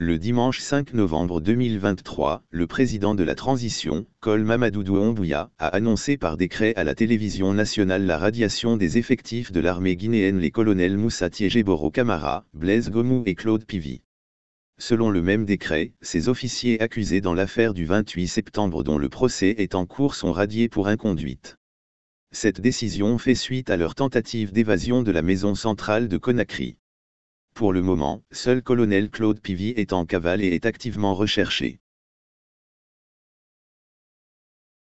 Le dimanche 5 novembre 2023, le président de la transition, Col Mamadou Ombouya, a annoncé par décret à la télévision nationale la radiation des effectifs de l'armée guinéenne les colonels Moussa Tiégeboro Kamara, Blaise Gomou et Claude Pivi. Selon le même décret, ces officiers accusés dans l'affaire du 28 septembre dont le procès est en cours sont radiés pour inconduite. Cette décision fait suite à leur tentative d'évasion de la maison centrale de Conakry. Pour le moment, seul colonel Claude Pivy est en cavale et est activement recherché.